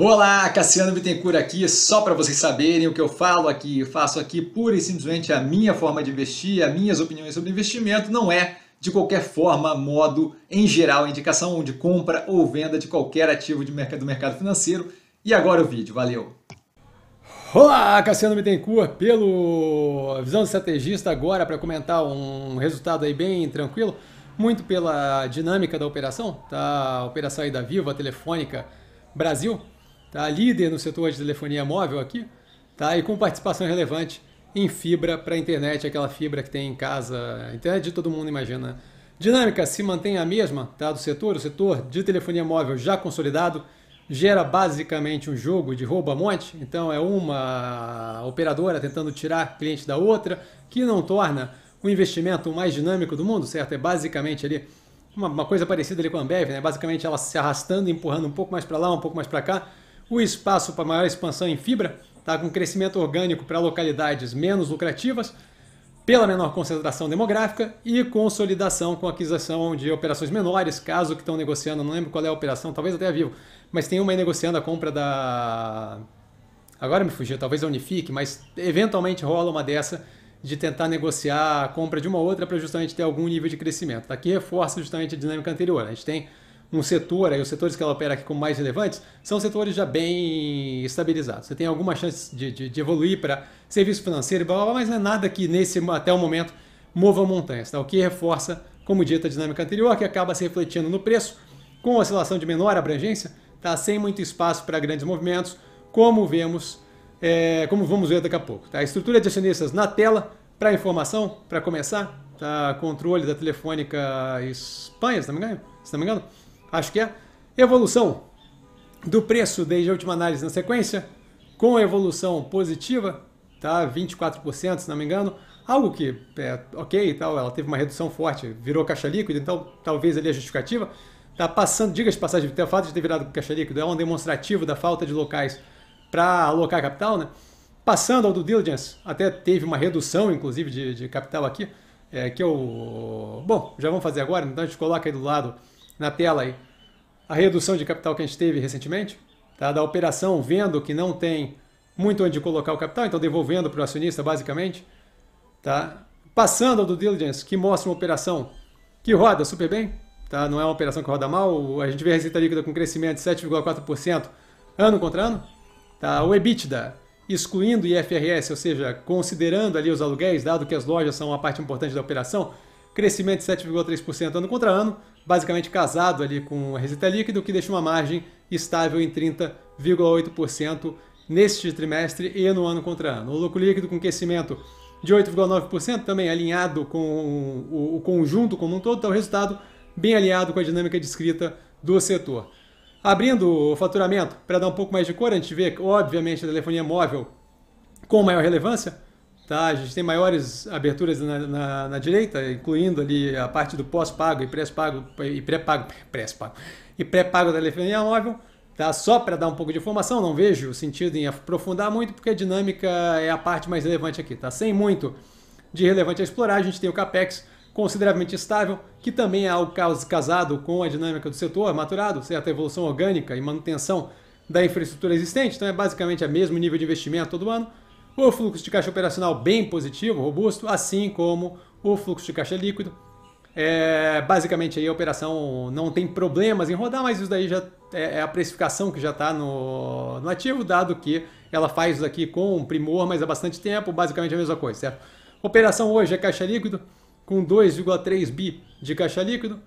Olá, Cassiano Bittencourt aqui, só para vocês saberem o que eu falo aqui, eu faço aqui pura e simplesmente a minha forma de investir, as minhas opiniões sobre investimento, não é de qualquer forma, modo, em geral, indicação de compra ou venda de qualquer ativo de mercado, do mercado financeiro. E agora o vídeo, valeu! Olá, Cassiano Bittencourt, pelo Visão do Estrategista agora para comentar um resultado aí bem tranquilo, muito pela dinâmica da operação, tá? A operação aí da Viva, Telefônica, Brasil, tá? líder no setor de telefonia móvel aqui, tá? e com participação relevante em fibra para a internet, aquela fibra que tem em casa, internet de todo mundo imagina. Dinâmica se mantém a mesma tá? do setor, o setor de telefonia móvel já consolidado, gera basicamente um jogo de rouba-monte, então é uma operadora tentando tirar cliente da outra, que não torna o investimento mais dinâmico do mundo, certo? É basicamente ali uma, uma coisa parecida ali com a Ambev, né? basicamente ela se arrastando, empurrando um pouco mais para lá, um pouco mais para cá, o espaço para maior expansão em fibra está com crescimento orgânico para localidades menos lucrativas, pela menor concentração demográfica e consolidação com aquisição de operações menores, caso que estão negociando, não lembro qual é a operação, talvez até a Vivo, mas tem uma aí negociando a compra da. Agora me fugiu, talvez a Unifique, mas eventualmente rola uma dessa de tentar negociar a compra de uma outra para justamente ter algum nível de crescimento. Aqui tá, reforça justamente a dinâmica anterior. A gente tem um setor, aí os setores que ela opera aqui como mais relevantes, são setores já bem estabilizados. Você tem alguma chance de, de, de evoluir para serviço financeiro, blá, blá, blá, mas não é nada que nesse até o momento mova montanhas, tá? o que reforça, como dito, a dinâmica anterior, que acaba se refletindo no preço, com oscilação de menor abrangência, tá? sem muito espaço para grandes movimentos, como vemos, é, como vamos ver daqui a pouco. Tá? A estrutura de acionistas na tela, para informação, para começar, tá? controle da Telefônica Espanha, se não me engano, se não me engano acho que é, evolução do preço desde a última análise na sequência, com evolução positiva, tá? 24%, se não me engano, algo que é ok e tal, ela teve uma redução forte, virou caixa líquida, então talvez ali a justificativa, tá passando, diga de passagem, o fato de ter virado caixa líquida é um demonstrativo da falta de locais para alocar capital, né? Passando ao do diligence, até teve uma redução, inclusive, de, de capital aqui, é, que eu... Bom, já vamos fazer agora, então a gente coloca aí do lado na tela aí a redução de capital que a gente teve recentemente, tá? da operação vendo que não tem muito onde colocar o capital, então devolvendo para o acionista basicamente, tá? passando do diligence que mostra uma operação que roda super bem, tá? não é uma operação que roda mal, a gente vê a receita líquida com crescimento de 7,4% ano contra ano, tá? o EBITDA excluindo IFRS, ou seja, considerando ali os aluguéis, dado que as lojas são uma parte importante da operação, crescimento de 7,3% ano contra ano, basicamente casado ali com a receita líquida, o que deixa uma margem estável em 30,8% neste trimestre e no ano contra ano. O lucro líquido com crescimento de 8,9% também alinhado com o conjunto como um todo, então o resultado bem alinhado com a dinâmica descrita do setor. Abrindo o faturamento, para dar um pouco mais de cor, a gente vê, obviamente, a telefonia móvel com maior relevância, Tá, a gente tem maiores aberturas na, na, na direita, incluindo ali a parte do pós-pago e pré-pago e pré-pago, pré-pago e pré-pago da telefonia móvel. Tá? Só para dar um pouco de informação, não vejo sentido em aprofundar muito, porque a dinâmica é a parte mais relevante aqui. Tá? Sem muito de relevante a explorar, a gente tem o CAPEX consideravelmente estável, que também é algo casado com a dinâmica do setor maturado, certa evolução orgânica e manutenção da infraestrutura existente. Então é basicamente o mesmo nível de investimento todo ano o fluxo de caixa operacional bem positivo, robusto, assim como o fluxo de caixa líquido. É, basicamente aí a operação não tem problemas em rodar, mas isso daí já é, é a precificação que já está no, no, ativo, dado que ela faz isso aqui com primor, mas há bastante tempo, basicamente a mesma coisa, certo? Operação hoje é caixa líquido, com 2,3 bi de caixa líquido.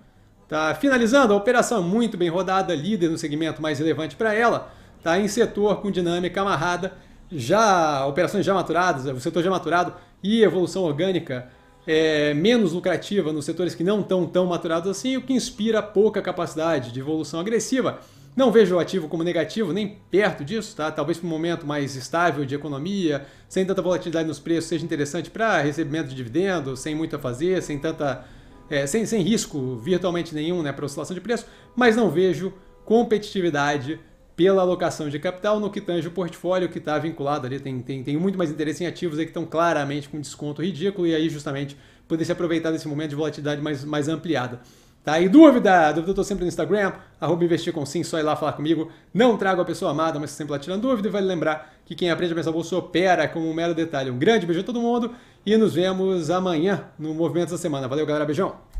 Tá? Finalizando, a operação é muito bem rodada, líder no segmento mais relevante para ela, tá? em setor com dinâmica amarrada, já operações já maturadas, o setor já maturado e evolução orgânica é menos lucrativa nos setores que não estão tão maturados assim, o que inspira pouca capacidade de evolução agressiva. Não vejo o ativo como negativo, nem perto disso, tá? Talvez para um momento mais estável de economia, sem tanta volatilidade nos preços, seja interessante para recebimento de dividendos, sem muito a fazer, sem tanta. É, sem, sem risco virtualmente nenhum né, para oscilação de preço, mas não vejo competitividade pela alocação de capital, no que tange o portfólio que está vinculado ali, tem, tem, tem muito mais interesse em ativos aí que estão claramente com desconto ridículo e aí justamente poder se aproveitar desse momento de volatilidade mais, mais ampliada. Tá? E dúvida? Dúvida eu estou sempre no Instagram, arroba investir com sim, só ir lá falar comigo. Não trago a pessoa amada, mas sempre lá tirando dúvida. E vale lembrar que quem aprende a pensar bolsa opera como um mero detalhe. Um grande beijo a todo mundo e nos vemos amanhã no Movimento da Semana. Valeu, galera. Beijão!